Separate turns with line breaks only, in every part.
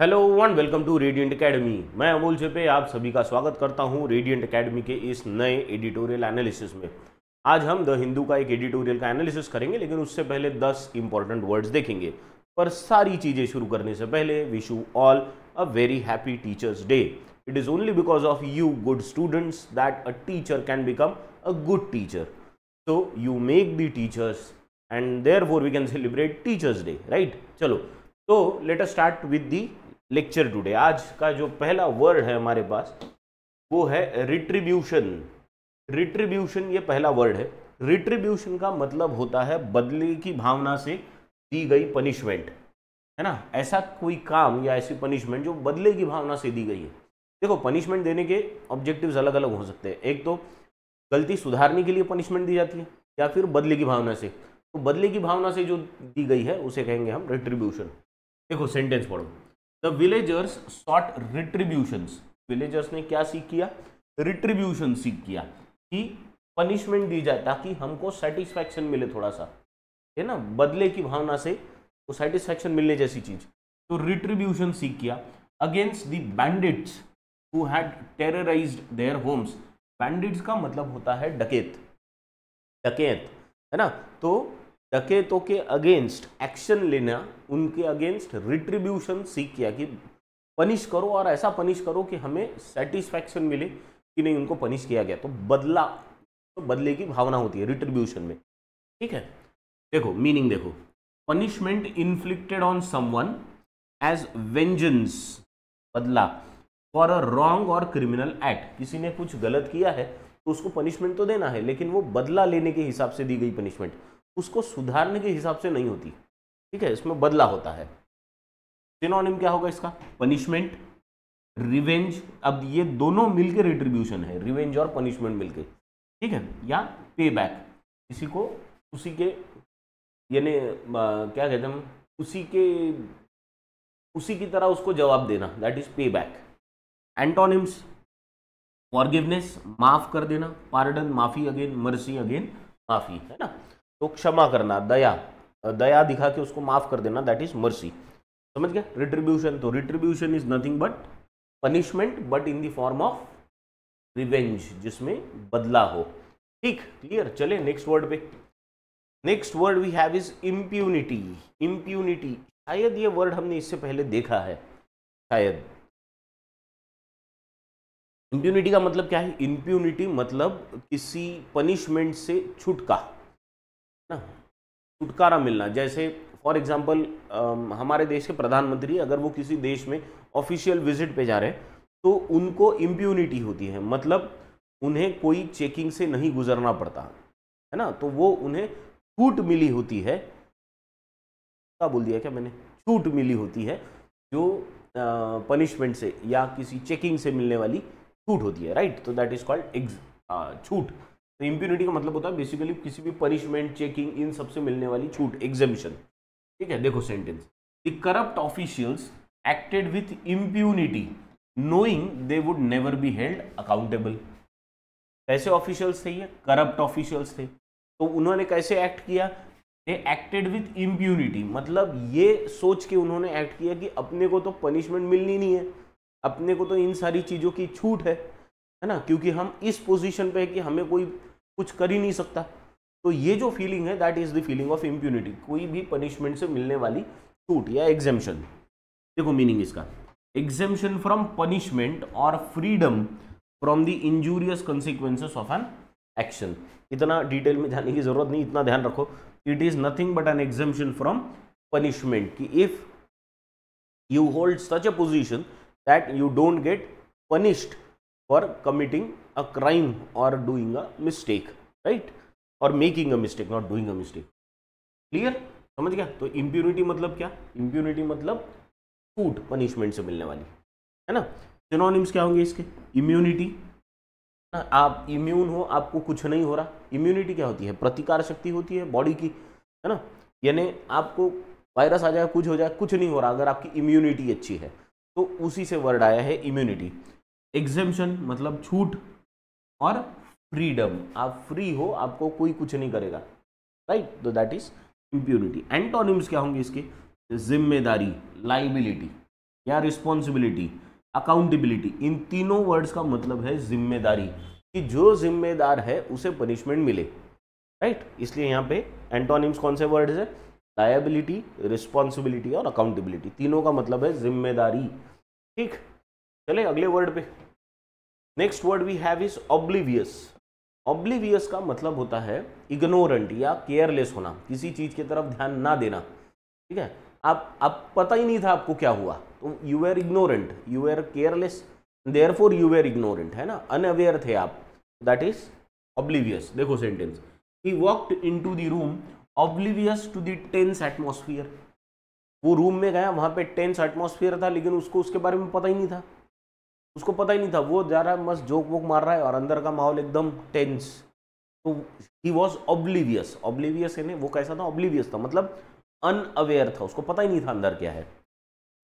Hello one welcome to Radiant Academy मैं अमोल चेपे आप सभी का स्वागत करता हूं रेडियंट एकेडमी के इस नए एडिटोरियल एनालिसिस में आज हम द हिंदू का एक एडिटोरियल का एनालिसिस करेंगे लेकिन उससे पहले 10 इंपॉर्टेंट वर्ड्स देखेंगे पर सारी चीज़ें शुरू करने से पहले wish you all a very happy teachers day it is only because of you good students that a teacher can become a good teacher so you make the teachers and therefore we can celebrate teachers day right चलो तो let us start with the lecture today आज का जो पहला word है हमारे पास वो है रिट्रीब्यूशन रिट्रीब्यूशन ये पहला वर्ड है रिट्रीब्यूशन का मतलब होता है बदले की भावना से दी गई पनिशमेंट है ना ऐसा कोई काम या ऐसी पनिशमेंट जो बदले की भावना से दी गई है देखो पनिशमेंट देने के ऑब्जेक्टिव्स अलग अलग हो सकते हैं एक तो गलती सुधारने के लिए पनिशमेंट दी जाती है या फिर बदले की भावना से तो बदले की भावना से जो दी गई है उसे कहेंगे हम रिट्रीब्यूशन देखो सेंटेंस पढ़ो the villagers sought retribution villagers ने क्या सीख किया रिट्रीब्यूशन सीख किया कि पनिशमेंट दी जाए ताकि हमको सेटिस्फैक्शन मिले थोड़ा सा है ना बदले की भावना से वो सेटिस्फैक्शन मिलने जैसी चीज तो रिट्रीब्यूशन सीख किया against the bandits who had terrorize their homes bandits का मतलब होता है डकेत डकेत है ना तो डकेतों के अगेंस्ट एक्शन लेना उनके अगेंस्ट रिट्रीब्यूशन सीख किया कि पनिश करो और ऐसा पनिश करो कि हमें सेटिस्फैक्शन मिले कि नहीं उनको पनिश किया गया तो बदला तो बदले की भावना होती है रिट्रीब्यूशन में ठीक है देखो मीनिंग देखो punishment inflicted on someone as vengeance बदला फॉर अ रॉन्ग और क्रिमिनल एक्ट किसी ने कुछ गलत किया है तो उसको पनिशमेंट तो देना है लेकिन वो बदला लेने के हिसाब से दी गई पनिशमेंट उसको सुधारने के हिसाब से नहीं होती ठीक है इसमें बदला होता है सिनोनिम क्या होगा इसका पनिशमेंट रिवेंज अब ये दोनों मिलके रिट्रीब्यूशन है रिवेंज और पनिशमेंट मिलके ठीक है या पे बैक किसी को उसी के यानी क्या कहते हैं उसी के उसी की तरह उसको जवाब देना that is pay back antonyms forgiveness माफ कर देना पार्डन माफी अगेन मर्सी अगेन माफी है ना तो क्षमा करना दया दया दिखा के उसको माफ कर देना दैट इज मर्सी समझ गया रिट्रीब्यूशन तो retribution is nothing but punishment but in the form of revenge जिसमें बदला हो ठीक क्लियर चले नेक्स्ट वर्ड पे next word we have is impunity impunity शायद ये वर्ड हमने इससे पहले देखा है शायद इम्प्यूनिटी का मतलब क्या है इम्प्यूनिटी मतलब किसी पनिशमेंट से छुटका ना छुटकारा मिलना जैसे फॉर एग्जाम्पल हमारे देश के प्रधानमंत्री अगर वो किसी देश में ऑफिशियल विजिट पे जा रहे हैं तो उनको इम्प्यूनिटी होती है मतलब उन्हें कोई चेकिंग से नहीं गुजरना पड़ता है ना तो वो उन्हें छूट मिली होती है क्या बोल दिया क्या मैंने छूट मिली होती है जो पनिशमेंट से या किसी चेकिंग से मिलने वाली छूट होती है राइट तो दैट इज कॉल्ड छूट तो इम्प्यूनिटी का मतलब होता है बेसिकली किसी भी पनिशमेंट चेकिंग इन सबसे मिलने वाली छूट एग्जामिशन ठीक है देखो sentence the corrupt officials acted with impunity knowing they would never be held accountable कैसे ऑफिशियल्स थे ये करप्ट ऑफिशियल्स थे तो उन्होंने कैसे एक्ट किया दे एक्टेड विथ इम्प्यूनिटी मतलब ये सोच के उन्होंने एक्ट किया कि अपने को तो पनिशमेंट मिलनी नहीं है अपने को तो इन सारी चीज़ों की छूट है है ना क्योंकि हम इस पोजीशन पे है कि हमें कोई कुछ कर ही नहीं सकता तो ये जो फीलिंग है that is the feeling of impunity कोई भी पनिशमेंट से मिलने वाली छूट या एग्जेम्पन देखो मीनिंग इसका एग्जेम्पन फ्रॉम पनिशमेंट और freedom from the injurious consequences of an action इतना डिटेल में जाने की जरूरत नहीं इतना ध्यान रखो it is nothing but an exemption from punishment कि if you hold such a position that you don't get punished for committing a crime और डूइंग अ मिस्टेक राइट और making a mistake not doing a mistake clear समझ गया तो impunity मतलब क्या impunity मतलब food punishment से मिलने वाली है ना सिनोनिम्स क्या होंगे इसके इम्यूनिटी आप इम्यून हो आपको कुछ नहीं हो रहा इम्यूनिटी क्या होती है प्रतिकार शक्ति होती है बॉडी की है ना यानी आपको वायरस आ जाए कुछ हो जाए कुछ नहीं हो रहा अगर आपकी इम्यूनिटी अच्छी है तो उसी से वर्ड आया है इम्यूनिटी एग्जेम्पन मतलब छूट और फ्रीडम आप फ्री हो आपको कोई कुछ नहीं करेगा राइट तो दैट इज इम्प्यूनिटी एंटोनिम्स क्या होंगे इसके जिम्मेदारी लाइबिलिटी या रिस्पॉन्सिबिलिटी अकाउंटेबिलिटी इन तीनों वर्ड्स का मतलब है जिम्मेदारी कि जो जिम्मेदार है उसे पनिशमेंट मिले राइट इसलिए यहाँ पे एंटोनिम्स कौन से वर्ड्स है लाइबिलिटी रिस्पॉन्सिबिलिटी और अकाउंटेबिलिटी तीनों का मतलब है जिम्मेदारी ठीक चले अगले वर्ड पे next word we have is oblivious oblivious का मतलब होता है इग्नोरेंट या केयरलेस होना किसी चीज़ की तरफ ध्यान ना देना ठीक है आप आप पता ही नहीं था आपको क्या हुआ तो you are ignorant you are careless therefore you are ignorant है ना अनअवेयर थे आप दैट इज ऑब्लिवियस देखो sentence he walked into the room oblivious to the tense atmosphere वो रूम में गया वहाँ पे टेंस एटमोसफियर था लेकिन उसको उसके बारे में पता ही नहीं था उसको पता ही नहीं था वो जा रहा है मस्त जोक वोक मार रहा है और अंदर का माहौल एकदम टेंस तो ही वॉज ऑब्लिवियस ऑब्लिवियस है वो कैसा था ऑब्लिवियस था मतलब अनअवेयर था उसको पता ही नहीं था अंदर क्या है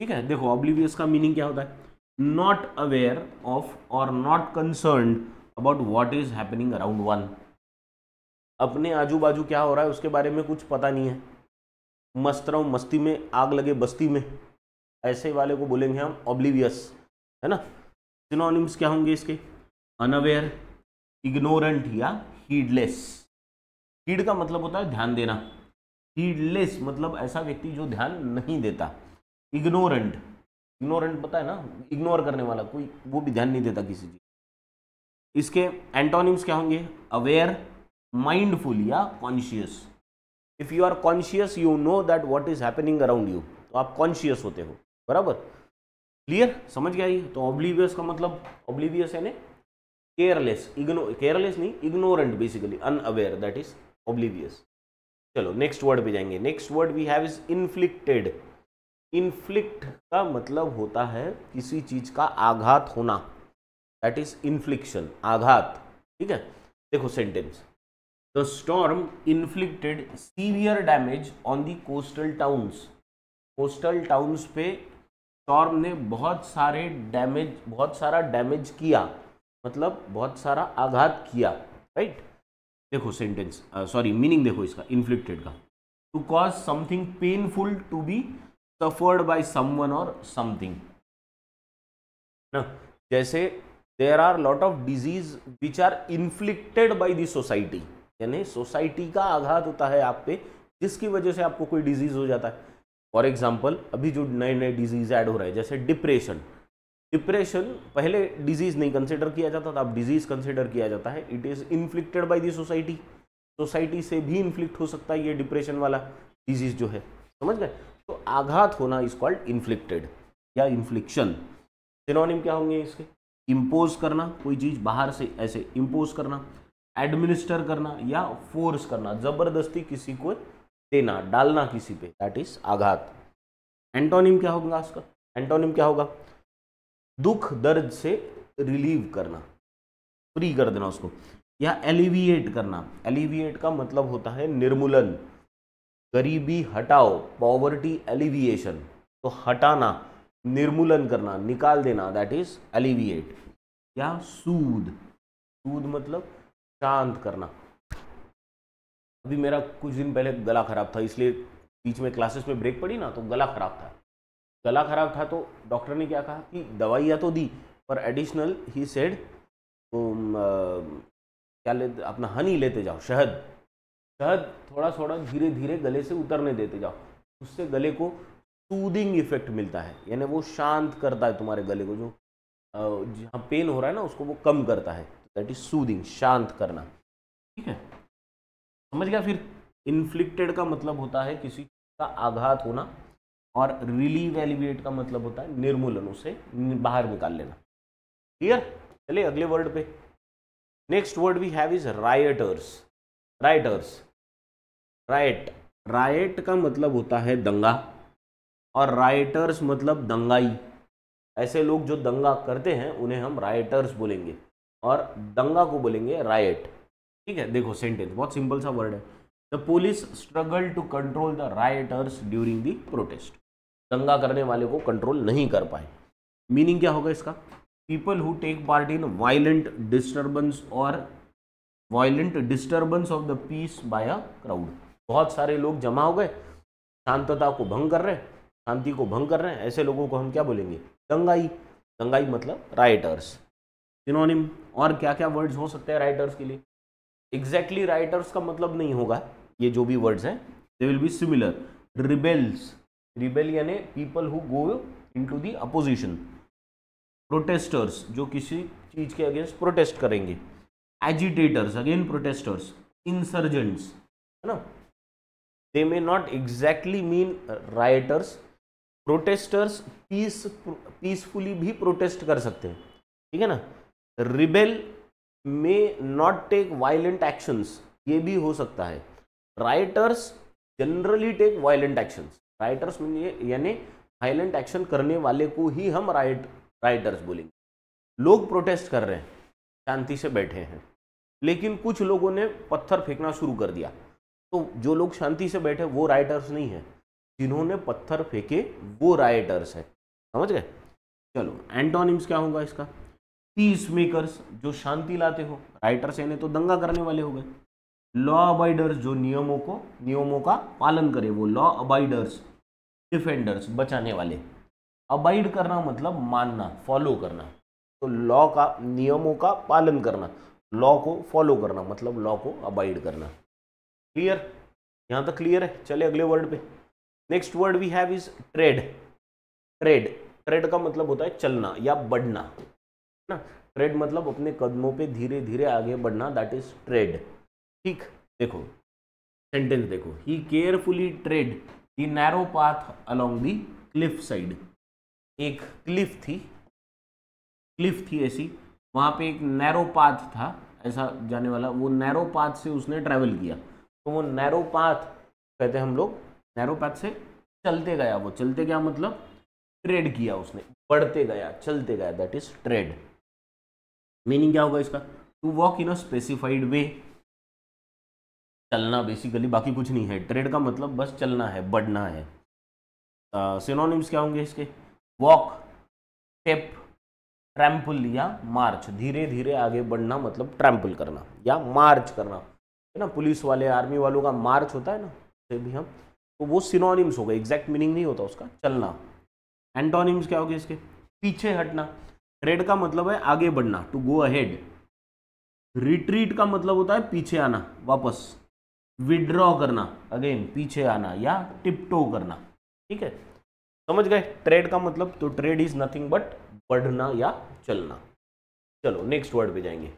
ठीक है देखो ऑब्लिवियस का मीनिंग क्या होता है नॉट अवेयर ऑफ और not concern about what is happening around one अपने आजू बाजू क्या हो रहा है उसके बारे में कुछ पता नहीं है मस्त रहो मस्ती में आग लगे बस्ती में ऐसे वाले को बोलेंगे हम ऑब्लिवियस है ना सिनोनिम्स क्या होंगे इसके अनअवेयर इग्नोरेंट या हीडलेस हीड का मतलब होता है ध्यान देना हीडलेस मतलब ऐसा व्यक्ति जो ध्यान नहीं देता इग्नोरेंट इग्नोरेंट पता है ना इग्नोर करने वाला कोई वो भी ध्यान नहीं देता किसी चीज इसके एंटोनिम्स क्या होंगे अवेयर माइंडफुल या conscious if you are conscious you know that what is happening around you तो आप कॉन्शियस होते हो बराबर क्लियर समझ गया ये तो ऑब्लिवियस का मतलब ऑब्लिवियस है केयरलेस इग्नो केयरलेस नहीं ignorant basically unaware that is oblivious चलो नेक्स्ट वर्ड पे जाएंगे next word we have is inflicted inflict का मतलब होता है किसी चीज का आघात होना दैट इज इन्फ्लिक्शन आघात ठीक है देखो sentence the storm inflicted severe damage on the coastal towns coastal towns पे स्टॉर्म ने बहुत सारे डैमेज बहुत सारा डैमेज किया मतलब बहुत सारा आघात किया राइट देखो सेंटेंस सॉरी मीनिंग देखो इसका इन्फ्लिक्टेड का to cause something painful to be suffered by someone और समथिंग ना जैसे there are lot of disease which are inflicted by the society यानी सोसाइटी का आघात होता है आप पे जिसकी वजह से आपको कोई डिजीज हो जाता है फॉर एग्जाम्पल अभी जो नए नए डिजीज़ ऐड हो रहे हैं जैसे डिप्रेशन डिप्रेशन पहले डिजीज़ नहीं कंसिडर किया जाता था अब डिजीज़ कंसिडर किया जाता है it is inflicted by the society society से भी इन्फ्लिक्ट हो सकता है ये डिप्रेशन वाला डिजीज़ जो है समझ गए तो आघात होना इज कॉल्ड इन्फ्लिक्टेड या इन्फ्लिक्शन सिनोनिम क्या होंगे इसके इम्पोज करना कोई चीज़ बाहर से ऐसे इम्पोज करना एडमिनिस्टर करना या फोर्स करना ज़बरदस्ती किसी को देना डालना किसी पे दैट इज आघात एंटोनिम क्या होगा उसका एंटोनिम क्या होगा दुख दर्द से रिलीव करना फ्री कर देना उसको या एलिविएट करना एलिविएट का मतलब होता है निर्मूलन गरीबी हटाओ पॉवर्टी एलिविएशन तो हटाना निर्मूलन करना निकाल देना दैट इज एलिविएट या सूद सूद मतलब शांत करना अभी मेरा कुछ दिन पहले गला ख़राब था इसलिए बीच में क्लासेस में ब्रेक पड़ी ना तो गला ख़राब था गला ख़राब था तो डॉक्टर ने क्या कहा कि दवाइयाँ तो दी पर एडिशनल ही सेड क्या ले अपना हनी लेते जाओ शहद शहद थोड़ा थोड़ा धीरे धीरे गले से उतरने देते जाओ उससे गले को सूदिंग इफेक्ट मिलता है यानी वो शांत करता है तुम्हारे गले को जो जहाँ पेन हो रहा है ना उसको वो कम करता है दैट इज सूदिंग शांत करना ठीक है समझ गया फिर इन्फ्लिक्टेड का मतलब होता है किसी का आघात होना और रिलीव एलिविएट का मतलब होता है निर्मूलन उसे बाहर निकाल लेना क्लियर चलिए अगले वर्ड पे next word we have is rioters rioters riot riot का मतलब होता है दंगा और राइटर्स मतलब दंगाई ऐसे लोग जो दंगा करते हैं उन्हें हम राइटर्स बोलेंगे और दंगा को बोलेंगे राइट ठीक है देखो सेंटेंस बहुत सिंपल सा वर्ड है the police struggle to control the rioters during the protest दंगा करने वाले को कंट्रोल नहीं कर पाए मीनिंग क्या होगा इसका people who take part in violent disturbance और violent disturbance of the peace by a crowd बहुत सारे लोग जमा हो गए शांतता को भंग कर रहे हैं शांति को भंग कर रहे हैं ऐसे लोगों को हम क्या बोलेंगे दंगाई दंगाई मतलब राइटर्स सिनोनिम और क्या क्या वर्ड्स हो सकते हैं राइटर्स के लिए एग्जैक्टली राइटर्स का मतलब नहीं होगा ये जो भी वर्ड्स हैं they will be similar rebels rebel यानी people who go in to the opposition protesters जो किसी चीज के अगेंस्ट प्रोटेस्ट करेंगे एजिटेटर्स अगेन प्रोटेस्टर्स इंसर्जेंट्स है ना they may not exactly mean rioters protesters peace peacefully भी प्रोटेस्ट कर सकते हैं ठीक है ना rebel may not take violent actions ये भी हो सकता है rioters generally take violent actions rioters यानी वायलेंट एक्शन करने वाले को ही हम राइट राइटर्स बोलेंगे लोग प्रोटेस्ट कर रहे हैं शांति से बैठे हैं लेकिन कुछ लोगों ने पत्थर फेंकना शुरू कर दिया तो जो लोग शांति से बैठे वो राइटर्स नहीं है जिन्होंने पत्थर फेंके वो राइटर्स है समझ गए चलो एंटोनिम्स क्या होगा इसका पीस मेकर्स जो शांति लाते हो राइटर्स यानी तो दंगा करने वाले हो गए लॉ अबाइडर्स जो नियमों को नियमों का पालन करे वो लॉ अबाइडर्स डिफेंडर्स बचाने वाले अबाइड करना मतलब मानना फॉलो करना तो लॉ का नियमों का पालन करना लॉ को फॉलो करना मतलब लॉ को अबाइड करना क्लियर यहाँ तक क्लियर है चले अगले वर्ड पे next word we have is tread tread tread का मतलब होता है चलना या बढ़ना ना ट्रेड मतलब अपने कदमों पे धीरे धीरे आगे बढ़ना दैट इज ट्रेड ठीक देखो सेंटेंस देखो he carefully tread the narrow path along the cliff side एक क्लिफ थी क्लिफ थी ऐसी वहाँ पे एक नैरो पाथ था ऐसा जाने वाला वो नैरो पाथ से उसने ट्रैवल किया तो वो नैरो पाथ कहते हम लोग नैरो पाथ से चलते गया वो चलते गया मतलब ट्रेड किया उसने बढ़ते गया चलते गया दैट इज ट्रेड मीनिंग क्या होगा इसका to walk in a specified way चलना बेसिकली बाकी कुछ नहीं है ट्रेड का मतलब बस चलना है बढ़ना है सिनोनिम्स uh, क्या होंगे इसके वॉक टेप ट्रैम्पल या मार्च धीरे धीरे आगे बढ़ना मतलब ट्रैम्पल करना या मार्च करना है ना पुलिस वाले आर्मी वालों का मार्च होता है ना से भी हम तो वो सिनोनिम्स होगा एग्जैक्ट मीनिंग नहीं होता उसका चलना एंटोनिम्स क्या होगी इसके पीछे हटना ट्रेड का मतलब है आगे बढ़ना टू गो अहेड रिट्रीट का मतलब होता है पीछे आना वापस विड्रॉ करना अगेन पीछे आना या टिपटो करना ठीक है समझ गए ट्रेड का मतलब तो ट्रेड इज नथिंग बट बढ़ना या चलना चलो नेक्स्ट वर्ड पे जाएंगे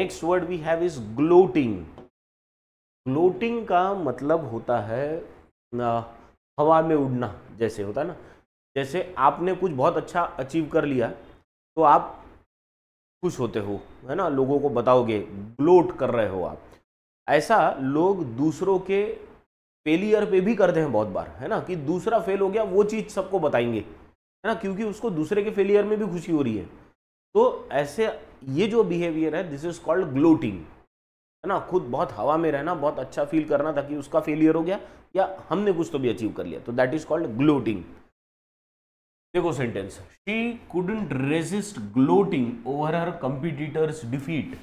next word we have is gloating gloating का मतलब होता है ना हवा में उड़ना जैसे होता है ना जैसे आपने कुछ बहुत अच्छा अचीव कर लिया तो आप खुश होते हो है ना लोगों को बताओगे ग्लोट कर रहे हो आप ऐसा लोग दूसरों के फेलियर पे भी करते हैं बहुत बार है ना कि दूसरा फेल हो गया वो चीज़ सबको बताएंगे है ना क्योंकि उसको दूसरे के फेलियर में भी खुशी हो रही है तो ऐसे ये जो बिहेवियर है दिस इज कॉल्ड ग्लोटिंग है ना खुद बहुत हवा में रहना बहुत अच्छा फील करना ताकि उसका फेलियर हो गया या हमने कुछ तो भी अचीव कर लिया तो दैट इज कॉल्ड ग्लोटिंग देखो sentence she couldn't resist gloating over her competitors defeat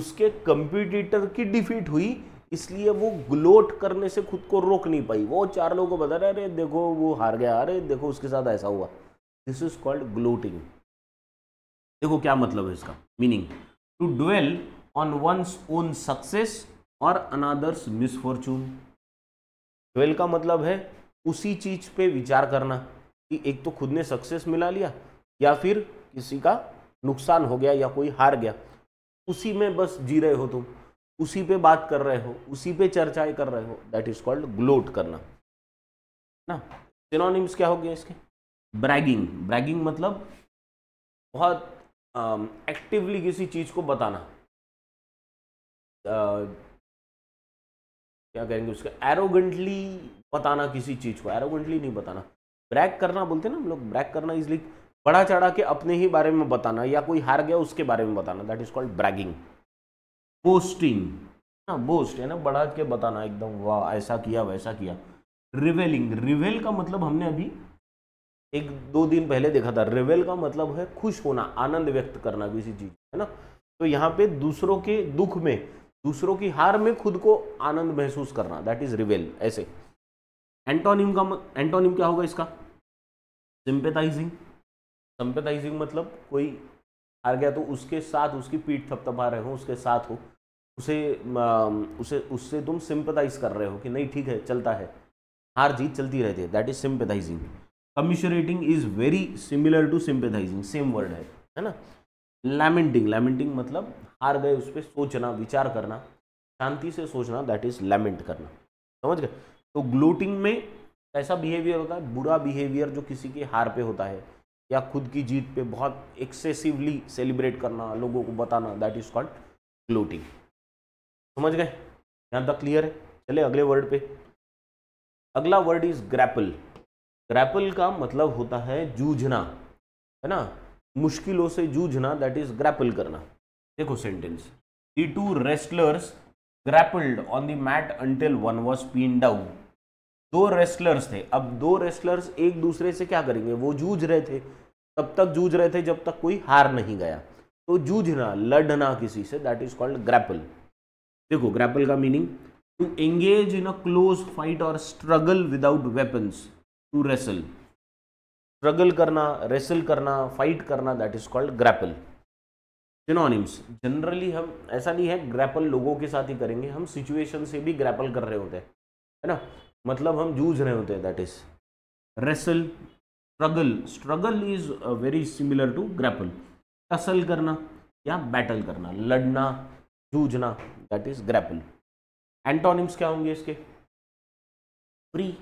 उसके कंपिटिटर की डिफीट हुई इसलिए वो ग्लोट करने से खुद को रोक नहीं पाई वो चार लोगों को बता रहे अरे देखो वो हार गया अरे देखो उसके साथ ऐसा हुआ दिस इज कॉल्ड ग्लोटिंग देखो क्या मतलब है इसका meaning to dwell on one's own success और अनादर्स मिसफॉर्चून डुएल का मतलब है उसी चीज पे विचार करना कि एक तो खुद ने सक्सेस मिला लिया या फिर किसी का नुकसान हो गया या कोई हार गया उसी में बस जी रहे हो तुम उसी पे बात कर रहे हो उसी पे चर्चाएं कर रहे हो दैट इज कॉल्ड ग्लोट करना ना सिनोनिम्स क्या हो गए इसके ब्रैगिंग ब्रैगिंग मतलब बहुत एक्टिवली uh, किसी चीज़ को बताना uh, क्या कहेंगे उसका एरोगेंटली बताना किसी चीज़ को एरोगेंटली नहीं बताना ब्रैक करना बोलते हैं ना हम लोग ब्रैक करना इजली बढ़ा चढ़ा के अपने ही बारे में बताना या कोई हार गया उसके बारे में बताना that is called bragging boasting ना बोस्ट है ना बढ़ा के बताना एकदम वाह ऐसा किया वैसा किया रिवेलिंग रिवेल का मतलब हमने अभी एक दो दिन पहले देखा था रिवेल का मतलब है खुश होना आनंद व्यक्त करना किसी चीज है ना तो यहाँ पे दूसरों के दुख में दूसरों की हार में खुद को आनंद महसूस करना दैट इज रिवेल ऐसे एंटोनिम का एंटोनिम क्या होगा इसका सिंपेथाइजिंग सिंपेथाइजिंग मतलब कोई हार गया तो उसके साथ उसकी पीठ थपथपा रहे हो उसके साथ हो उसे उसे उससे तुम सिंपेथाइज कर रहे हो कि नहीं ठीक है चलता है हार जीत चलती रहती है that is sympathising commiserating is very similar to sympathising same word है है ना लैमेंटिंग लैमेंटिंग मतलब हार गए उस पर सोचना विचार करना शांति से सोचना दैट इज लैमेंट करना समझ गए तो ग्लोटिंग में ऐसा बिहेवियर होता है बुरा बिहेवियर जो किसी के हार पे होता है या खुद की जीत पे बहुत एक्सेसिवली सेलिब्रेट करना लोगों को बताना दैट इज कॉल्ड ग्लोटिंग समझ गए यहाँ तक क्लियर है चले अगले वर्ड पे अगला वर्ड इज ग्रैपल ग्रैपल का मतलब होता है जूझना है ना मुश्किलों से जूझना दैट इज ग्रैपल करना देखो sentence the two wrestlers grappled on the mat until one was pin down दो रेस्लर्स थे अब दो रेस्लर्स एक दूसरे से क्या करेंगे वो जूझ रहे थे तब तक जूझ रहे थे जब तक कोई हार नहीं गया तो जूझना लड़ना किसी से दैट इज कॉल्ड ग्रैपल देखो ग्रैपल का meaning to engage in a close fight और struggle without weapons to wrestle struggle करना रेसल करना फाइट करना that is called grapple synonyms generally हम ऐसा नहीं है ग्रैपल लोगों के साथ ही करेंगे हम सिचुएशन से भी ग्रैपल कर रहे होते हैं है ना मतलब हम जूझ रहे होते हैं that is wrestle struggle struggle is very similar to grapple tussle करना या बैटल करना लड़ना जूझना दैट इज ग्रैपल एंटोनिम्स क्या होंगे इसके फ्री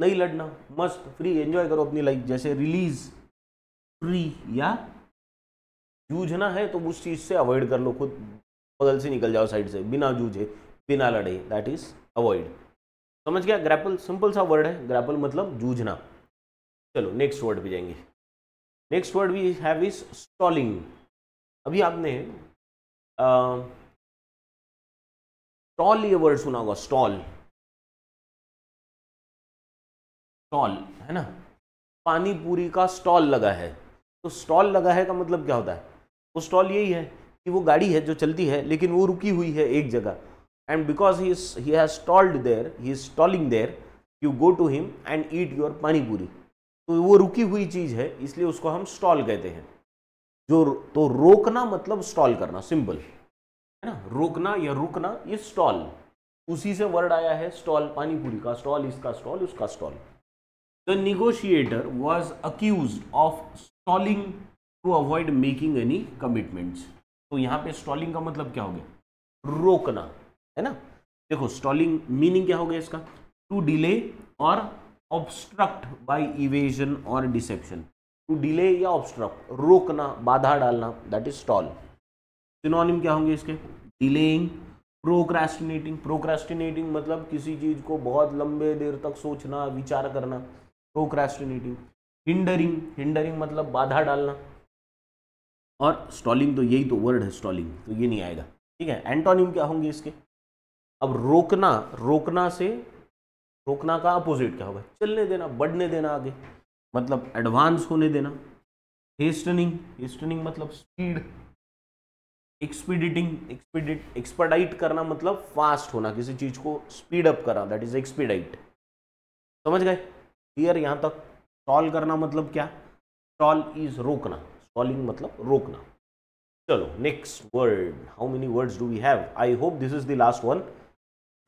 नहीं लड़ना मस्त फ्री एंजॉय करो अपनी लाइफ जैसे रिलीज फ्री या जूझना है तो उस चीज़ से अवॉइड कर लो खुद बगल से निकल जाओ साइड से बिना जूझे बिना लड़े दैट इज अवॉइड समझ गया ग्रैपल सिंपल सा वर्ड है ग्रैपल मतलब जूझना चलो नेक्स्ट वर्ड पे जाएंगे next word we have is stalling अभी आपने
स्टॉल ये वर्ड सुना होगा स्टॉल
स्टॉल है ना पानी पूरी का स्टॉल लगा है तो स्टॉल लगा है का मतलब क्या होता है वो स्टॉल यही है कि वो गाड़ी है जो चलती है लेकिन वो रुकी हुई है एक जगह and because he is he has stalled there he is stalling there you go to him and eat your पानी पूरी तो वो रुकी हुई चीज़ है इसलिए उसको हम स्टॉल कहते हैं जो तो रोकना मतलब स्टॉल करना सिंपल है ना रोकना या रुकना ये स्टॉल उसी से वर्ड आया है स्टॉल पानीपुरी का स्टॉल इसका स्टॉल उसका stall the negotiator was accuse of stalling to avoid making any commitments तो यहाँ पे स्टॉलिंग का मतलब क्या हो गया रोकना है ना देखो स्टॉलिंग मीनिंग क्या हो गया इसका टू डिले और ऑब्स्ट्रक्ट बाय इवेजन और डिसेप्शन टू डिले या ऑब्स्ट्रक्ट रोकना बाधा डालना दैट इज स्टॉल सिनोनिम क्या होंगे इसके डिलेइंग प्रोक्रेस्टिनेटिंग प्रोक्रेस्टिनेटिंग मतलब किसी चीज़ को बहुत लंबे देर तक सोचना विचार करना प्रोक्रेस्टिनेटिंग हिंडरिंग हिंडरिंग मतलब बाधा डालना और स्टॉलिंग तो यही तो वर्ड है स्टॉलिंग तो ये नहीं आएगा ठीक है एंटोनिम क्या होंगे इसके अब रोकना रोकना से रोकना का अपोजिट क्या होगा चलने देना बढ़ने देना आगे मतलब एडवांस होने देना हेस्टनिंग हेस्टनिंग मतलब स्पीड एक्सपीडिटिंग एक्सपीडिट एक्सपर्डाइट करना मतलब फास्ट होना किसी चीज को स्पीड अप करना दैट इज एक्सपीडाइट समझ गए क्लियर यहां तक स्टॉल करना मतलब क्या स्टॉल इज रोकना स्टॉलिंग मतलब रोकना चलो next word how many words do we have I hope this is the last one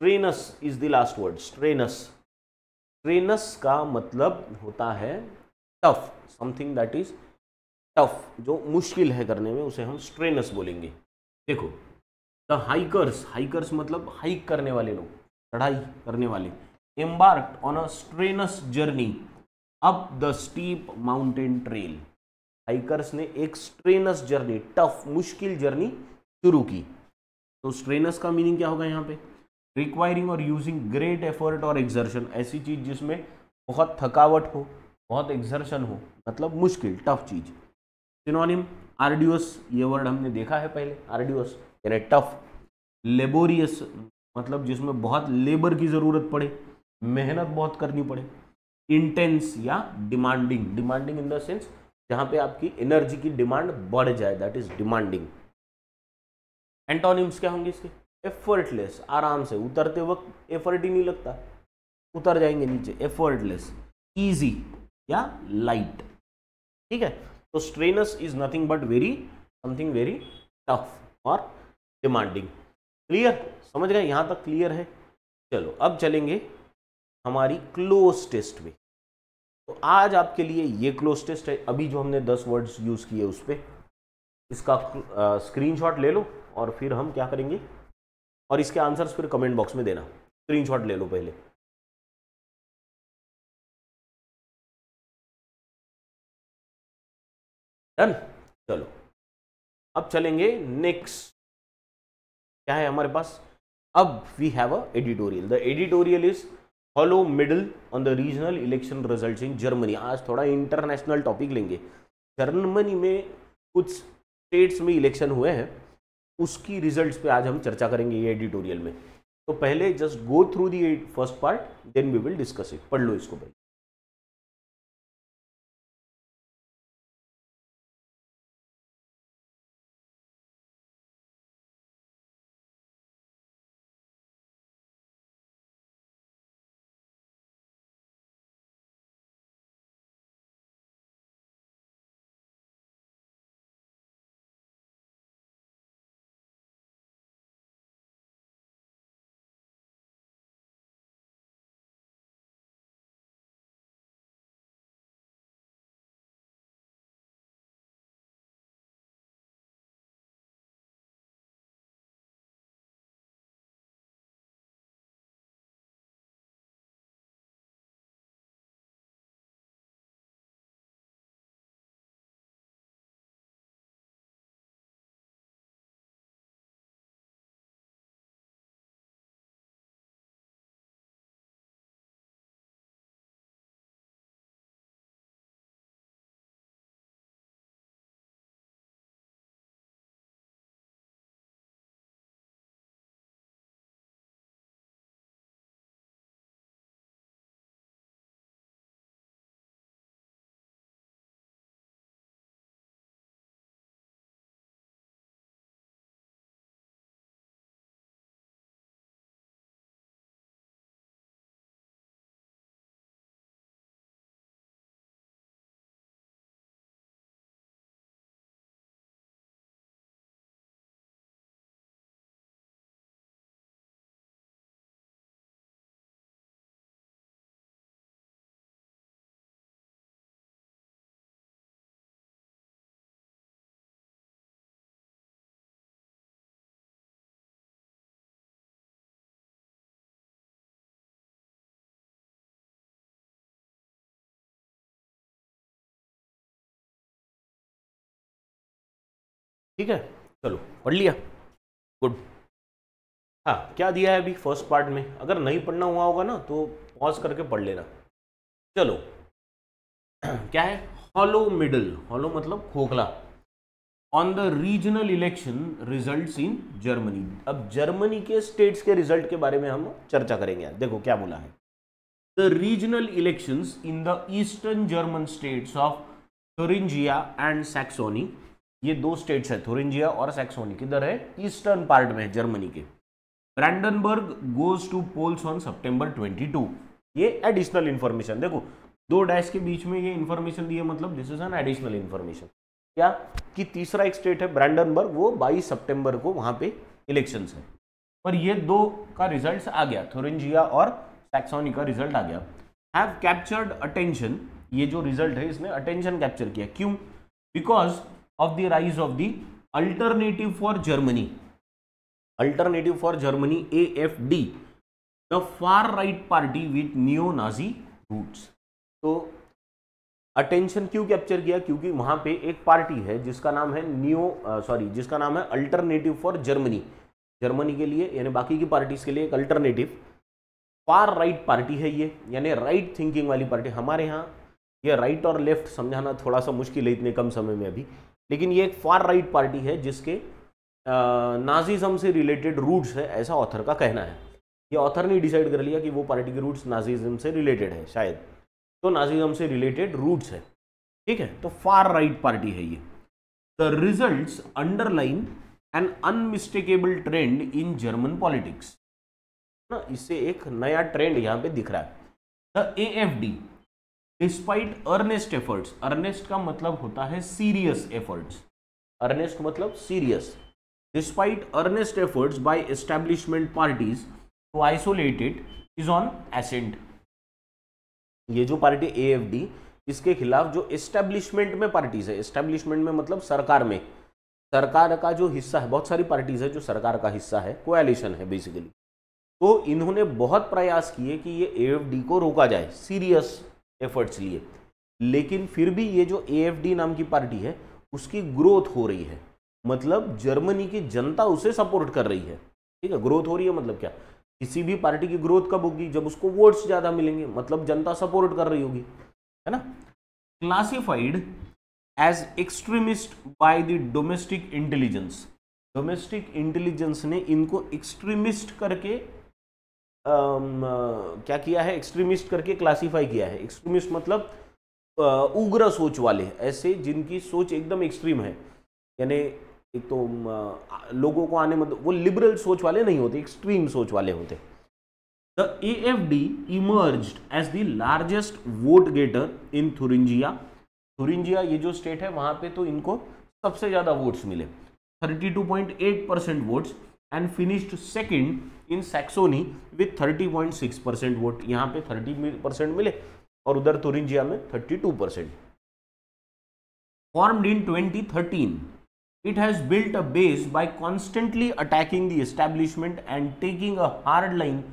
strenuous is the last word strenuous strenuous का मतलब होता है tough something that is tough जो मुश्किल है करने में उसे हम स्ट्रेनस बोलेंगे देखो द हाइकर्स हाइकर्स मतलब हाइक करने वाले लोग चढ़ाई करने वाले embark on a strenuous journey up the steep mountain trail hikers ने एक स्ट्रेनस जर्नी टफ मुश्किल जर्नी शुरू की तो स्ट्रेनस का मीनिंग क्या होगा यहाँ पे रिक्वायरिंग और यूजिंग ग्रेट एफर्ट और एग्जर्शन ऐसी चीज़ जिसमें बहुत थकावट हो बहुत एग्जर्शन हो मतलब मुश्किल टफ चीज़ सिनोनिम आरडीओस ये वर्ड हमने देखा है पहले आरडियस यानी टफ लेबोरियस मतलब जिसमें बहुत लेबर की ज़रूरत पड़े मेहनत बहुत करनी पड़े इंटेंस या demanding demanding in the sense जहाँ पे आपकी एनर्जी की डिमांड बढ़ जाए दैट इज डिमांडिंग एंटोनिम्स क्या होंगे इसके एफर्टलेस आराम से उतरते वक्त एफर्ट ही नहीं लगता उतर जाएंगे नीचे एफर्टलेस ईजी या लाइट ठीक है तो strenuous is nothing but very something very tough और डिमांडिंग क्लियर समझ गए यहां तक क्लियर है चलो अब चलेंगे हमारी क्लोज टेस्ट में तो आज आपके लिए ये क्लोज टेस्ट है अभी जो हमने दस वर्ड्स यूज़ किए उस पर इसका स्क्रीनशॉट ले लो और फिर हम क्या करेंगे और इसके आंसर्स फिर कमेंट बॉक्स में देना स्क्रीनशॉट ले लो पहले डन चलो अब चलेंगे नेक्स्ट क्या है हमारे पास अब we have a editorial the editorial is hollow middle on the regional election results in Germany आज थोड़ा इंटरनेशनल टॉपिक लेंगे जर्मनी में कुछ स्टेट्स में इलेक्शन हुए हैं उसकी रिजल्ट्स पे आज हम चर्चा करेंगे ये एडिटोरियल में तो पहले just go through the first part then we will discuss it पढ़ लो इसको भाई ठीक है चलो पढ़ लिया गुड हाँ क्या दिया है अभी फर्स्ट पार्ट में अगर नहीं पढ़ना हुआ होगा ना तो पॉज करके पढ़ लेना चलो क्या है हॉलो मिडल हॉलो मतलब खोखला on the regional election result in Germany अब जर्मनी के स्टेट्स के रिजल्ट के बारे में हम चर्चा करेंगे देखो क्या बोला है the regional election in the eastern German states of Thuringia and Saxony ये दो स्टेट्स है थोरिंजिया और सैक्सोनी किधर है ईस्टर्न पार्ट में जर्मनी के Brandenburg goes to polls on September 22 ये एडिशनल इन्फॉर्मेशन देखो दो डैश के बीच में ये इन्फॉर्मेशन दी है मतलब this is an additional information क्या कि तीसरा एक स्टेट है ब्रैंडनबर्ग वो 22 सितंबर को वहां पे इलेक्शंस है पर ये दो का रिजल्ट आ गया थोरिंजिया और सैक्सोनी का रिजल्ट आ गया हैव कैप्चर्ड अटेंशन ये जो रिजल्ट है इसने अटेंशन कैप्चर किया क्यों because of the rise of the alternative for Germany. Alternative for Germany AFD, the far right party with neo-Nazi roots. तो अटेंशन क्यों कैप्चर किया क्योंकि वहां पे एक पार्टी है जिसका नाम है न्यू सॉरी जिसका नाम है अल्टरनेटिव फॉर जर्मनी जर्मनी के लिए यानी बाकी की पार्टीज के लिए एक अल्टरनेटिव फार राइट पार्टी है ये यानी राइट थिंकिंग वाली पार्टी हमारे यहाँ ये राइट और लेफ्ट समझाना थोड़ा सा मुश्किल है इतने कम समय में अभी लेकिन ये एक फार राइट पार्टी है जिसके नाजीज़म से रिलेटेड रूट्स है ऐसा ऑथर का कहना है ये ऑथर ने डिसाइड कर लिया कि वो पार्टी के रूट्स नाजीज़म से रिलेटेड है शायद तो नाजीज़म से रिलेटेड रूट्स है ठीक है तो फार राइट पार्टी है ये the result underline an unmistakable trend in German politics ना इससे एक नया ट्रेंड यहाँ पे दिख रहा है the A F D despite earnest efforts earnest का मतलब होता है सीरियस एफर्ट्स अर्नेस्ट मतलब serious despite earnest efforts by establishment parties to isolate it is on ascent ये जो पार्टी डी इसके खिलाफ जो एस्टेब्लिशमेंट में पार्टीज है एस्टेब्लिशमेंट में मतलब सरकार में सरकार का जो हिस्सा है बहुत सारी पार्टीज है जो सरकार का हिस्सा है कोएलिशन है बेसिकली तो इन्होंने बहुत प्रयास किए कि ये डी को रोका जाए सीरियस एफर्ट्स लिए लेकिन फिर भी ये जो ए नाम की पार्टी है उसकी ग्रोथ हो रही है मतलब जर्मनी की जनता उसे सपोर्ट कर रही है ठीक है ग्रोथ हो रही है मतलब क्या किसी भी पार्टी की ग्रोथ कब होगी जब उसको वोट्स ज़्यादा मिलेंगे मतलब जनता सपोर्ट कर रही होगी है ना classified as extremist by the domestic intelligence domestic intelligence ने इनको एक्सट्रीमिस्ट करके क्या किया है एक्सट्रीमिस्ट करके क्लासीफाई किया है एक्सट्रीमिस्ट मतलब उग्र सोच वाले ऐसे जिनकी सोच एकदम एक्सट्रीम है यानी एक तो लोगों को आने मतलब वो लिबरल सोच वाले नहीं होते एक्सट्रीम सोच वाले होते the A F D emerge as the largest vote getter in Thuringia Thuringia ये जो स्टेट है वहाँ पे तो इनको सबसे ज़्यादा वोट्स मिले 32.8 percent votes and finished second in Saxony with 30.6 percent vote यहां पे 30 परसेंट मिले और उधर तुरिंजिया में 32 percent formed in 2013 it has built a base by constantly attacking the establishment and taking a hard line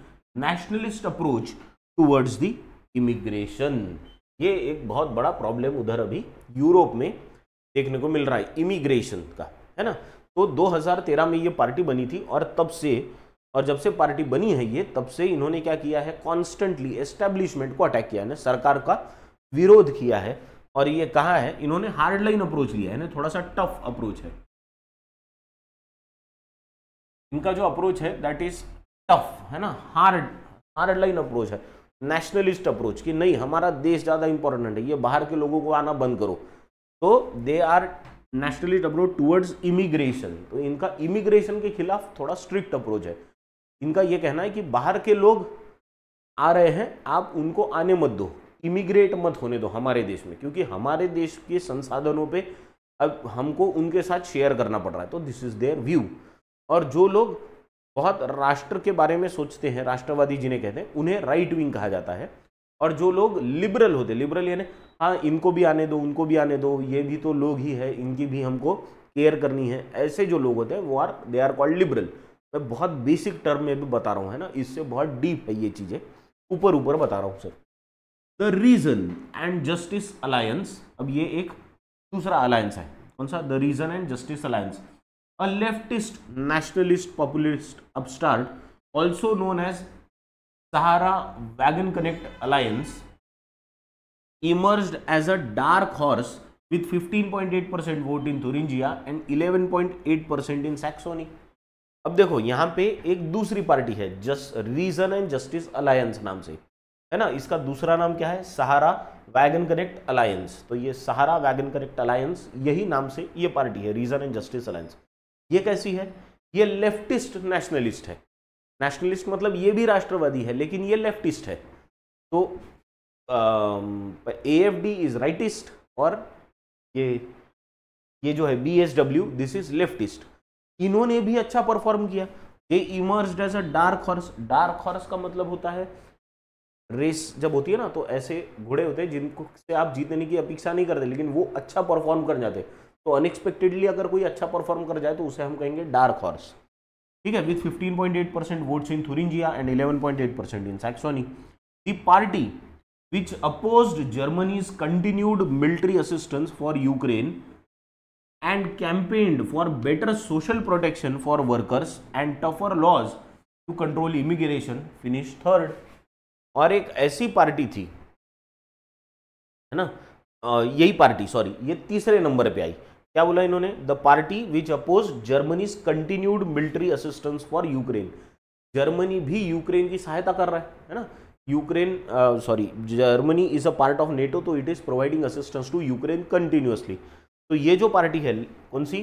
nationalist approach towards the immigration ये एक बहुत बड़ा प्रॉब्लम उधर अभी यूरोप में देखने को मिल रहा है इमिग्रेशन का है ना तो 2013 में ये पार्टी बनी थी और तब से और जब से पार्टी बनी है ये तब से इन्होंने क्या किया है कॉन्स्टेंटली एस्टेब्लिशमेंट को अटैक किया है सरकार का विरोध किया है और ये कहा है इन्होंने हार्डलाइन अप्रोच लिया है थोड़ा सा टफ अप्रोच है इनका जो अप्रोच है दैट इज टफ है ना हार्ड हार्ड लाइन अप्रोच है नेशनलिस्ट अप्रोच कि नहीं हमारा देश ज़्यादा इंपॉर्टेंट है ये बाहर के लोगों को आना बंद करो तो they are nationalist approach towards immigration तो इनका इमिग्रेशन के खिलाफ थोड़ा स्ट्रिक्ट अप्रोच है इनका ये कहना है कि बाहर के लोग आ रहे हैं आप उनको आने मत दो इमिग्रेट मत होने दो हमारे देश में क्योंकि हमारे देश के संसाधनों पे अब हमको उनके साथ शेयर करना पड़ रहा है तो दिस इज़ देयर व्यू और जो लोग बहुत राष्ट्र के बारे में सोचते हैं राष्ट्रवादी जिन्हें कहते हैं उन्हें राइट विंग कहा जाता है और जो लोग लिबरल होते लिबरल यानी हाँ इनको भी आने दो उनको भी आने दो ये भी तो लोग ही है इनकी भी हमको केयर करनी है ऐसे जो लोग होते हैं वो are they are called liberal मैं बहुत बेसिक टर्म में भी बता रहा हूँ है ना इससे बहुत डीप है ये चीज़ें ऊपर ऊपर बता रहा हूँ sir the reason and justice alliance अब ये एक दूसरा अलायंस है कौन सा the reason and justice alliance a leftist nationalist populist upstart also known as Sahra वैगन कनेक्ट alliance fifteen point eight percent vote in 15.8% and eleven point eight 11.8% in Saxony अब देखो यहाँ पे एक दूसरी पार्टी है just reason and justice alliance नाम से है ना इसका दूसरा नाम क्या है सहारा वैगन कनेक्ट अलायंस तो ये सहारा वैगन कनेक्ट अलायंस यही नाम से ये पार्टी है रीजन एंड जस्टिस अलायंस ये कैसी है ये लेफ्टिस्ट नेशनलिस्ट है नेशनलिस्ट मतलब ये भी राष्ट्रवादी है लेकिन ये लेफ्टिस्ट है तो A F D is rightist और ये ये जो है B S W this is leftist इन्होंने भी अच्छा परफॉर्म किया ये emerge as a dark horse dark horse का मतलब होता है रेस जब होती है ना तो ऐसे घोड़े होते हैं जिनको से आप जीतने की अपेक्षा नहीं करते लेकिन वो अच्छा परफॉर्म कर जाते तो अनएक्सपेक्टेडली अगर कोई अच्छा परफॉर्म कर जाए तो उसे हम कहेंगे डार्क हॉर्स ठीक है with 15.8 percent votes in Thuringia and 11.8 percent in Saxony the party which oppose Germany's continued military assistance for Ukraine and campaigned for better social protection for workers and tougher laws to control immigration finished third और एक ऐसी party थी है ना यही party sorry ये तीसरे number पे आई क्या बोला इन्होंने the party which oppose Germany's continued military assistance for Ukraine Germany भी यूक्रेन की सहायता कर रहा है है ना Ukraine sorry Germany is a part of NATO तो it is providing assistance to Ukraine continuously तो ये जो पार्टी है कौन सी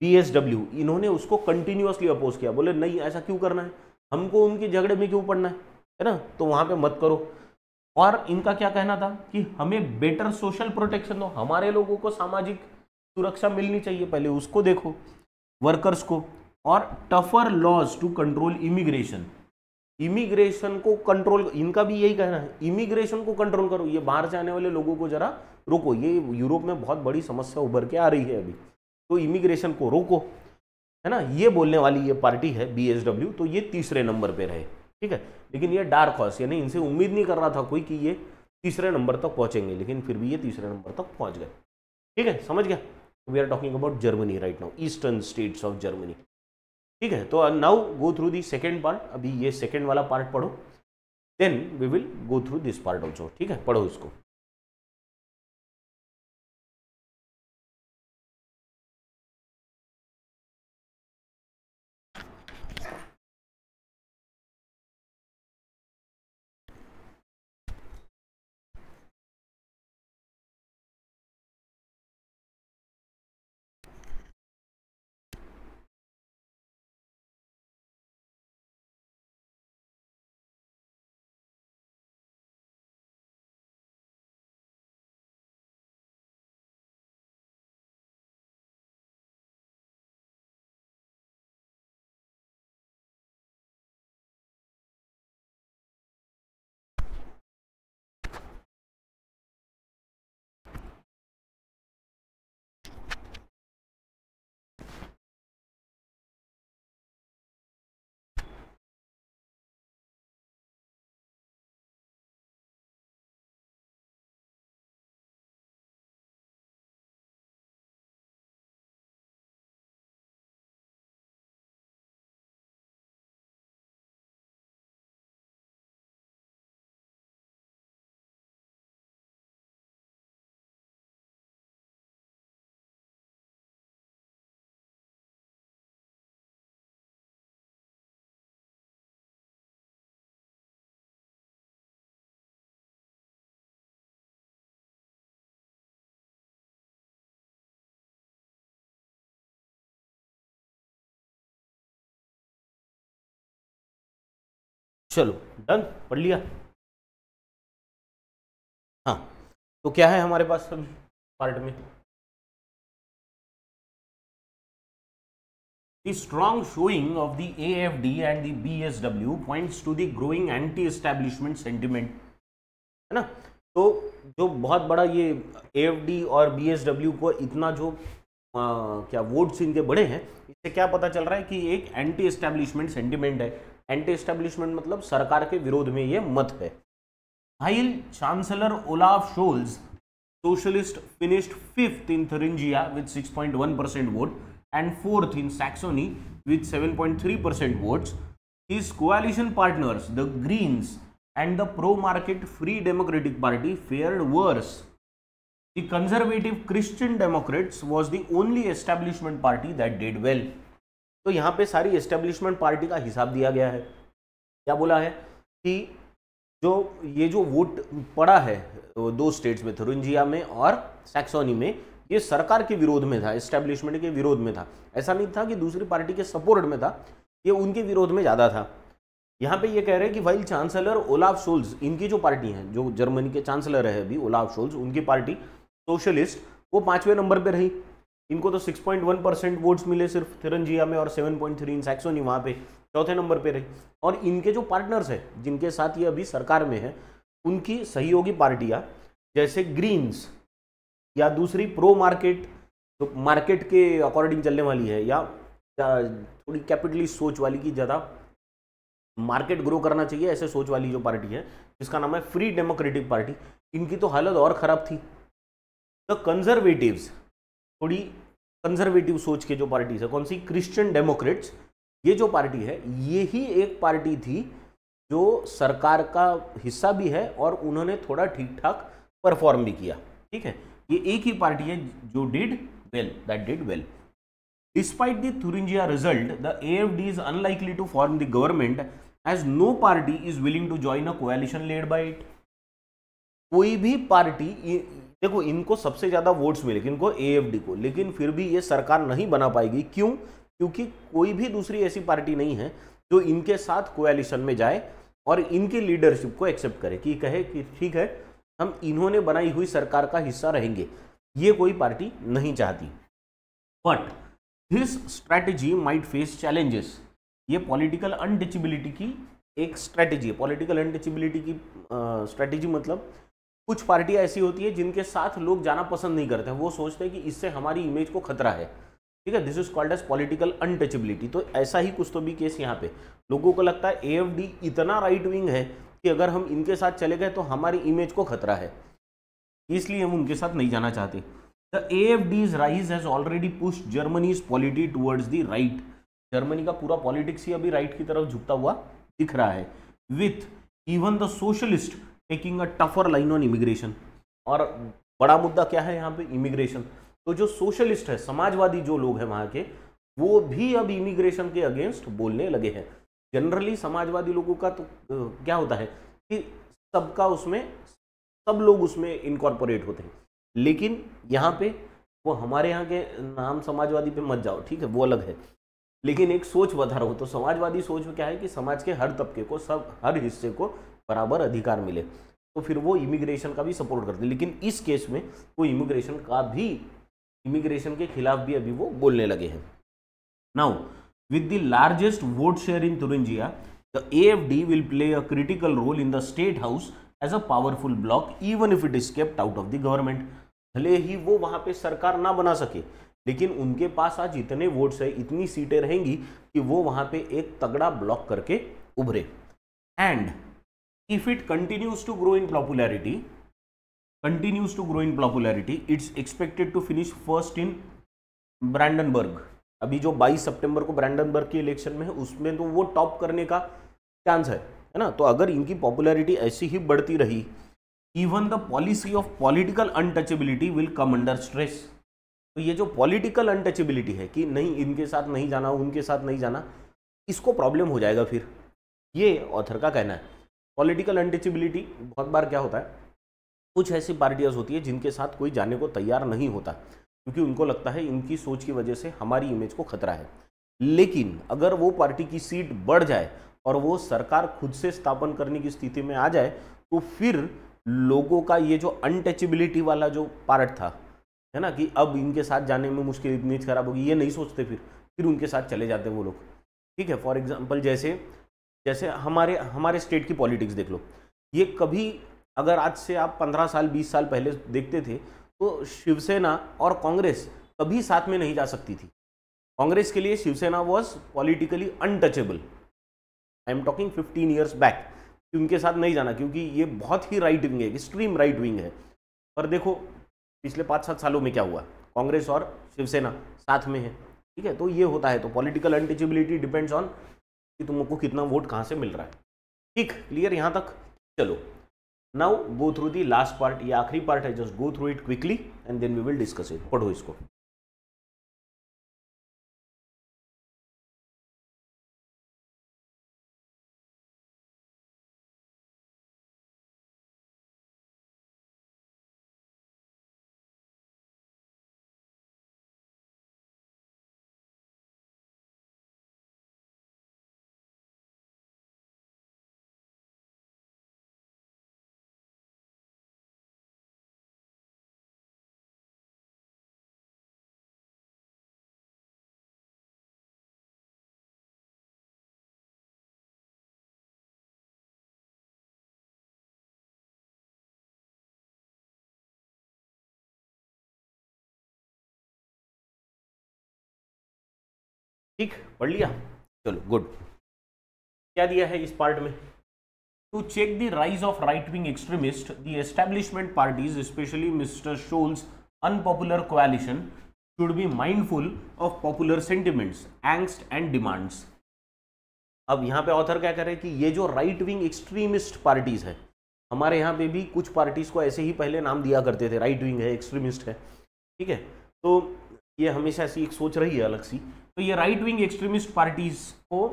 पी इन्होंने उसको कंटिन्यूसली अपोज किया बोले नहीं ऐसा क्यों करना है हमको उनके झगड़े में क्यों पड़ना है है ना तो वहाँ पे मत करो और इनका क्या कहना था कि हमें बेटर सोशल प्रोटेक्शन दो हमारे लोगों को सामाजिक सुरक्षा मिलनी चाहिए पहले उसको देखो वर्कर्स को और tougher laws to control immigration immigration को कंट्रोल इनका भी यही कहना है इमिग्रेशन को कंट्रोल करो ये बाहर से आने वाले लोगों को जरा रोको ये यूरोप में बहुत बड़ी समस्या उभर के आ रही है अभी तो इमिग्रेशन को रोको है ना ये बोलने वाली ये पार्टी है बी तो ये तीसरे नंबर पर रहे ठीक है लेकिन ये डार्क हॉर्स यानी इनसे उम्मीद नहीं कर रहा था कोई कि ये तीसरे नंबर तक पहुंचेंगे लेकिन फिर भी ये तीसरे नंबर तक पहुंच गए ठीक है समझ गया we are talking about Germany right now eastern states of Germany ठीक है तो now go through the second part अभी ये सेकेंड वाला पार्ट पढ़ो then we will go through this part also ठीक है पढ़ो इसको
चलो डन पढ़ लिया हाँ तो क्या है हमारे पास अभी पार्ट में
The strong showing of the AFD and the BSW points to the growing anti-establishment sentiment. है ना तो जो बहुत बड़ा ये AFD और BSW को इतना जो आ, क्या वोट्स इनके बड़े हैं इससे क्या पता चल रहा है कि एक एंटी एस्टैब्लिशमेंट सेंटिमेंट है एंटी एस्टेब्लिशमेंट मतलब सरकार के विरोध में ये मत है while Chancellor Olaf Scholz socialist finished fifth in Thuringia with 6.1 percent vote and fourth in Saxony with 7.3 percent votes his coalition partners the Greens and the pro market Free Democratic Party fared worse the conservative Christian Democrats was the only establishment party that did well तो यहाँ पे सारी establishment party का हिसाब दिया गया है क्या बोला है कि जो ये जो वोट पड़ा है दो स्टेट्स में थरुंजिया में और सैक्सोनी में ये सरकार के विरोध में था एस्टेब्लिशमेंट के विरोध में था ऐसा नहीं था कि दूसरी पार्टी के सपोर्ट में था ये उनके विरोध में ज़्यादा था यहाँ पे ये कह रहे हैं कि वाइल चांसलर ओलाफ शोल्स इनकी जो पार्टी है जो जर्मनी के चांसलर है अभी ओलाफ शोल्स उनकी पार्टी सोशलिस्ट वो पाँचवें नंबर पर रही इनको तो 6.1 परसेंट वोट्स मिले सिर्फ थिरंजिया में और 7.3 पॉइंट थ्री इन सैक्सोनी वहाँ पे चौथे नंबर पे रही और इनके जो पार्टनर्स हैं जिनके साथ ये अभी सरकार में है उनकी सहयोगी पार्टियाँ जैसे ग्रीन्स या दूसरी प्रो मार्केट तो मार्केट के अकॉर्डिंग चलने वाली है या थोड़ी कैपिटलिस्ट सोच वाली की ज़्यादा मार्केट ग्रो करना चाहिए ऐसे सोच वाली जो पार्टी है जिसका नाम है फ्री डेमोक्रेटिक पार्टी इनकी तो हालत और ख़राब थी द कंजर्वेटिव्स थोड़ी कंजर्वेटिव सोच के जो पार्टीज है कौन सी क्रिश्चियन डेमोक्रेट्स ये जो पार्टी है ये ही एक पार्टी थी जो सरकार का हिस्सा भी है और उन्होंने थोड़ा ठीक ठाक परफॉर्म भी किया ठीक है ये एक ही पार्टी है जो did well that did well despite the Thuringia result the F D is unlikely to form the government as no party is willing to join a coalition led by it कोई भी party देखो इनको सबसे ज़्यादा votes मिले इनको ए को लेकिन फिर भी ये सरकार नहीं बना पाएगी क्यों क्योंकि कोई भी दूसरी ऐसी पार्टी नहीं है जो इनके साथ कोएलिशन में जाए और इनकी लीडरशिप को एक्सेप्ट करे कि कहे कि ठीक है हम इन्होंने बनाई हुई सरकार का हिस्सा रहेंगे ये कोई पार्टी नहीं चाहती but this strategy might face challenges ये पॉलिटिकल अनटचेबिलिटी की एक स्ट्रैटेजी है पॉलिटिकल अनटचेबिलिटी की स्ट्रैटेजी uh, मतलब कुछ पार्टियां ऐसी होती है जिनके साथ लोग जाना पसंद नहीं करते वो सोचते हैं कि इससे हमारी इमेज को खतरा है ठीक है this is called as political untouchability तो ऐसा ही कुछ तो भी केस यहाँ पे लोगों को लगता है एएफडी इतना राइट विंग है कि अगर हम इनके साथ चले गए तो हमारी इमेज को खतरा है इसलिए हम उनके साथ नहीं जाना चाहते the AfD's rise has already push Germany's polity towards the right Germany का पूरा पॉलिटिक्स ही अभी राइट की तरफ झुकता हुआ दिख रहा है with even the socialist taking a tougher line on immigration और बड़ा मुद्दा क्या है यहाँ पे इमिग्रेशन तो जो सोशलिस्ट है समाजवादी जो लोग हैं वहाँ के वो भी अब इमिग्रेशन के अगेंस्ट बोलने लगे हैं जनरली समाजवादी लोगों का तो क्या होता है कि सबका उसमें सब लोग उसमें इनकॉर्पोरेट होते हैं लेकिन यहाँ पे वो हमारे यहाँ के नाम समाजवादी पे मत जाओ ठीक है वो अलग है लेकिन एक सोच बता रहा हूँ तो समाजवादी सोच में क्या है कि समाज के हर तबके को सब हर हिस्से को बराबर अधिकार मिले तो फिर वो इमिग्रेशन का भी सपोर्ट करते लेकिन इस केस में वो इमिग्रेशन का भी इमिग्रेशन के खिलाफ भी अभी वो बोलने लगे हैं now with the largest vote share in Thuringia, the AFD will play a critical role in the state house as a powerful bloc even if it is kept out of the government भले ही वो वहाँ पे सरकार ना बना सके लेकिन उनके पास आज इतने वोट्स है इतनी सीटें रहेंगी कि वो वहाँ पे एक तगड़ा ब्लॉक करके उभरे and if it continues to grow in popularity continues to grow in popularity it's expected to finish first in Brandenburg अभी जो 22 सितंबर को ब्रैंडनबर्ग के इलेक्शन में है उसमें तो वो टॉप करने का चांस है है ना तो अगर इनकी पॉपुलैरिटी ऐसी ही बढ़ती रही even the policy of political untouchability will come under stress तो ये जो पॉलिटिकल अनटचेबिलिटी है कि नहीं इनके साथ नहीं जाना उनके साथ नहीं जाना इसको प्रॉब्लम हो जाएगा फिर ये ऑथर का कहना है पॉलिटिकल अनटचिबिलिटी बहुत बार क्या होता है कुछ ऐसी पार्टियाज होती है जिनके साथ कोई जाने को तैयार नहीं होता क्योंकि उनको लगता है इनकी सोच की वजह से हमारी इमेज को खतरा है लेकिन अगर वो पार्टी की सीट बढ़ जाए और वो सरकार खुद से स्थापन करने की स्थिति में आ जाए तो फिर लोगों का ये जो अनटचिबिलिटी वाला जो पार्ट था है ना कि अब इनके साथ जाने में मुश्किल इतनी खराब होगी ये नहीं सोचते फिर फिर उनके साथ चले जाते हैं वो लोग ठीक है फॉर एग्जाम्पल जैसे जैसे हमारे हमारे स्टेट की पॉलिटिक्स देख लो ये कभी अगर आज से आप पंद्रह साल बीस साल पहले देखते थे तो शिवसेना और कांग्रेस कभी साथ में नहीं जा सकती थी कांग्रेस के लिए Shiv Sena was politically untouchable I am talking fifteen years back उनके साथ नहीं जाना क्योंकि ये बहुत ही राइट विंग है एक्सट्रीम राइट विंग है पर देखो पिछले पाँच सात सालों में क्या हुआ कांग्रेस और शिवसेना साथ में है ठीक है तो ये होता है तो पॉलिटिकल अनटचेबिलिटी डिपेंड्स ऑन कि तुमको कितना वोट कहाँ से मिल रहा है ठीक क्लियर यहाँ तक चलो now go through the last part ये आखिरी पार्ट है just go through it quickly and then we will discuss it पढ़ो इसको
ठीक पढ़ लिया चलो गुड
क्या दिया है इस पार्ट में to check the rise of right wing extremist the establishment parties specially Mister Scholz unpopular coalition should be mindful of popular sentiments angst and demands अब यहाँ पे ऑथर क्या कह रहे कि ये जो राइट विंग एक्सट्रीमिस्ट पार्टीज है हमारे यहाँ पे भी कुछ पार्टीज को ऐसे ही पहले नाम दिया करते थे राइट विंग है एक्सट्रीमिस्ट है ठीक है तो ये हमेशा ऐसी एक सोच रही है अलग सी तो ये राइट विंग एक्सट्रीमिस्ट पार्टीज को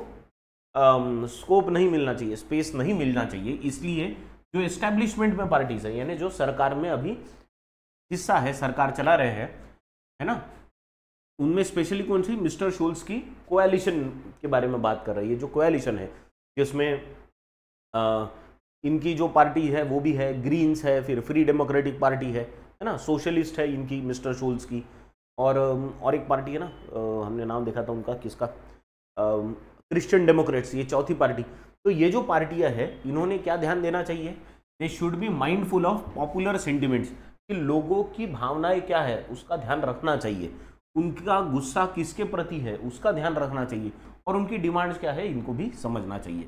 स्कोप um, नहीं मिलना चाहिए स्पेस नहीं मिलना चाहिए इसलिए जो एस्टेब्लिशमेंट में पार्टीज है यानी जो सरकार में अभी हिस्सा है सरकार चला रहे हैं है ना उनमें स्पेशली कौन सी मिस्टर शोल्स की कोएलिशन के बारे में बात कर रही है जो कोएलिशन है जिसमें uh, इनकी जो पार्टी है वो भी है ग्रीन्स है फिर फ्री डेमोक्रेटिक पार्टी है है ना सोशलिस्ट है इनकी मिस्टर शोल्स की और और एक पार्टी है ना हमने नाम देखा था उनका किसका क्रिश्चियन डेमोक्रेट्स ये चौथी पार्टी तो ये जो पार्टियां हैं इन्होंने क्या ध्यान देना चाहिए they should be mindful of popular sentiments कि लोगों की भावनाएं क्या है उसका ध्यान रखना चाहिए उनका गुस्सा किसके प्रति है उसका ध्यान रखना चाहिए और उनकी डिमांड्स क्या है इनको भी समझना चाहिए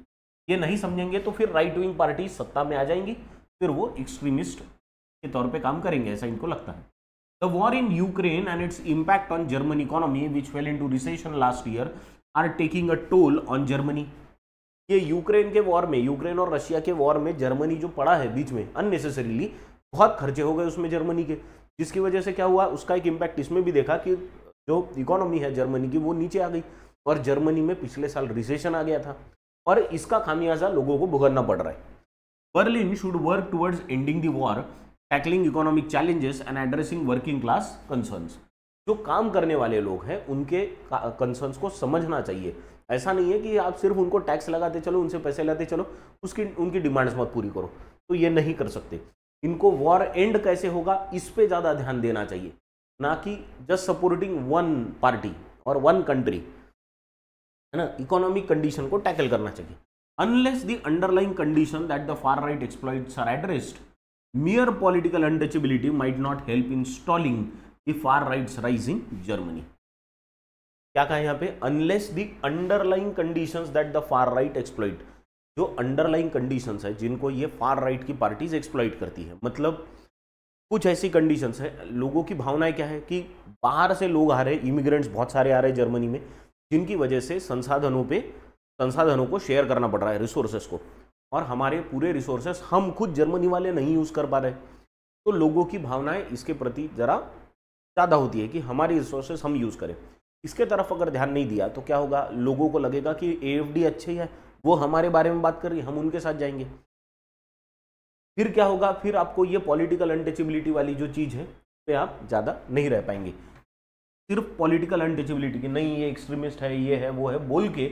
ये नहीं समझेंगे तो फिर राइट विंग पार्टी सत्ता में आ जाएंगी फिर वो एक्सट्रीमिस्ट के तौर पे काम करेंगे ऐसा इनको लगता है The war in Ukraine and its impact on German economy, which fell into recession last year, are taking a toll on Germany. ये यूक्रेन के वॉर में यूक्रेन और रशिया के वॉर में जर्मनी जो पड़ा है बीच में अननेसेसरीली बहुत खर्चे हो गए उसमें जर्मनी के जिसकी वजह से क्या हुआ उसका एक इम्पैक्ट इसमें भी देखा कि जो इकोनॉमी है जर्मनी की वो नीचे आ गई और जर्मनी में पिछले साल रिसेशन आ गया था और इसका खामियाजा लोगों को भुगतना पड़ रहा है Berlin should work towards ending the war tackling economic challenges and addressing working class concerns जो काम करने वाले लोग हैं उनके कंसर्न्स को समझना चाहिए ऐसा नहीं है कि आप सिर्फ उनको टैक्स लगाते चलो उनसे पैसे लेते चलो उसकी उनकी डिमांड्स मत पूरी करो तो ये नहीं कर सकते इनको वॉर एंड कैसे होगा इस पर ज़्यादा ध्यान देना चाहिए ना कि जस्ट सपोर्टिंग वन पार्टी और वन कंट्री है ना इकोनॉमिक कंडीशन को टैकल करना चाहिए unless the underlying condition that the far right exploits are addressed mere political untouchability might not help in stalling the far right's rise in Germany. क्या कहा यहां पे unless the underlying conditions that the far right exploit जो underlying conditions है जिनको ये far right right की parties exploit करती है मतलब कुछ ऐसी कंडीशंस है लोगों की भावनाएं क्या है कि बाहर से लोग आ रहे इमिग्रेंट्स बहुत सारे आ रहे हैं जर्मनी में जिनकी वजह से संसाधनों पे संसाधनों को शेयर करना पड़ रहा है रिसोर्सेस को और हमारे पूरे रिसोर्सेस हम खुद जर्मनी वाले नहीं यूज़ कर पा रहे तो लोगों की भावनाएं इसके प्रति ज़रा ज़्यादा होती है कि हमारी रिसोर्सेस हम यूज़ करें इसके तरफ अगर ध्यान नहीं दिया तो क्या होगा लोगों को लगेगा कि ए अच्छे है वो हमारे बारे में बात कर रही हम उनके साथ जाएंगे फिर क्या होगा फिर आपको ये पॉलिटिकल अनटचेबिलिटी वाली जो चीज़ है पे आप ज़्यादा नहीं रह पाएंगे सिर्फ पॉलिटिकल अनटचेबिलिटी की नहीं ये एक्सट्रीमिस्ट है ये है वो है बोल के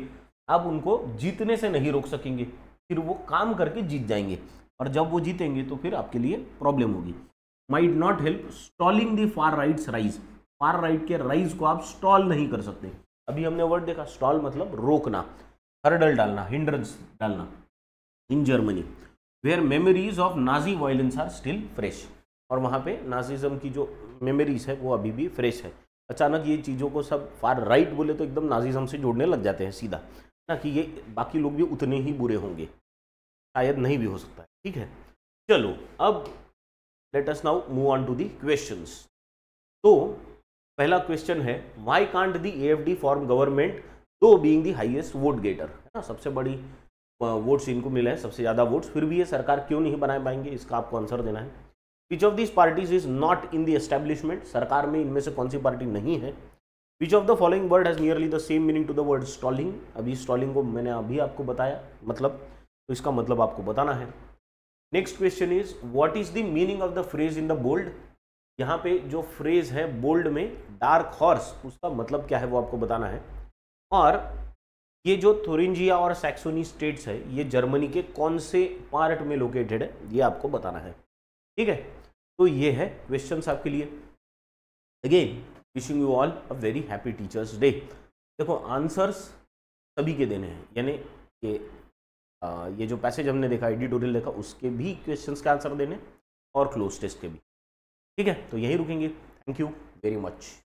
आप उनको जीतने से नहीं रोक सकेंगे फिर वो काम करके जीत जाएंगे और जब वो जीतेंगे तो फिर आपके लिए प्रॉब्लम होगी might not help stalling the far right's rise far right के राइज को आप स्टॉल नहीं कर सकते अभी हमने वर्ड देखा स्टॉल मतलब रोकना हर्डल डालना हिंड्रेंस डालना in Germany where memories of Nazi violence are still fresh और वहाँ पे नाजीज़म की जो मेमोरीज है वो अभी भी फ्रेश है अचानक ये चीज़ों को सब फार राइट बोले तो एकदम नाजीज़म से जोड़ने लग जाते हैं सीधा ना कि ये बाकी लोग भी उतने ही बुरे होंगे शायद नहीं भी हो सकता है ठीक है चलो अब let us now move on to the question तो पहला क्वेश्चन है why can't the D form government though being the highest vote getter है ना सबसे बड़ी वोट्स इनको मिले हैं सबसे ज़्यादा वोट्स फिर भी ये सरकार क्यों नहीं बना पाएंगे इसका आपको आंसर देना है which of this parties is not in the establishment सरकार में इनमें से कौन सी पार्टी नहीं है which of the following word has nearly the same meaning to the word stalling अभी स्टॉलिंग को मैंने अभी आपको बताया मतलब तो इसका मतलब आपको बताना है next question is what is the meaning of the phrase in the bold यहाँ पे जो फ्रेज है बोल्ड में डार्क हॉर्स उसका मतलब क्या है वो आपको बताना है और ये जो थोरिंजिया और सैक्सोनी स्टेट्स है ये जर्मनी के कौन से पार्ट में लोकेटेड है ये आपको बताना है ठीक है तो ये है क्वेश्चन आपके लिए again wishing you all a very happy teachers day देखो आंसर्स सभी के देने हैं यानी कि ये जो पैसेज हमने देखा एडिटोरियल देखा उसके भी क्वेश्चन के आंसर देने और क्लोज टेस्ट के भी ठीक है तो यही रुकेंगे थैंक यू वेरी मच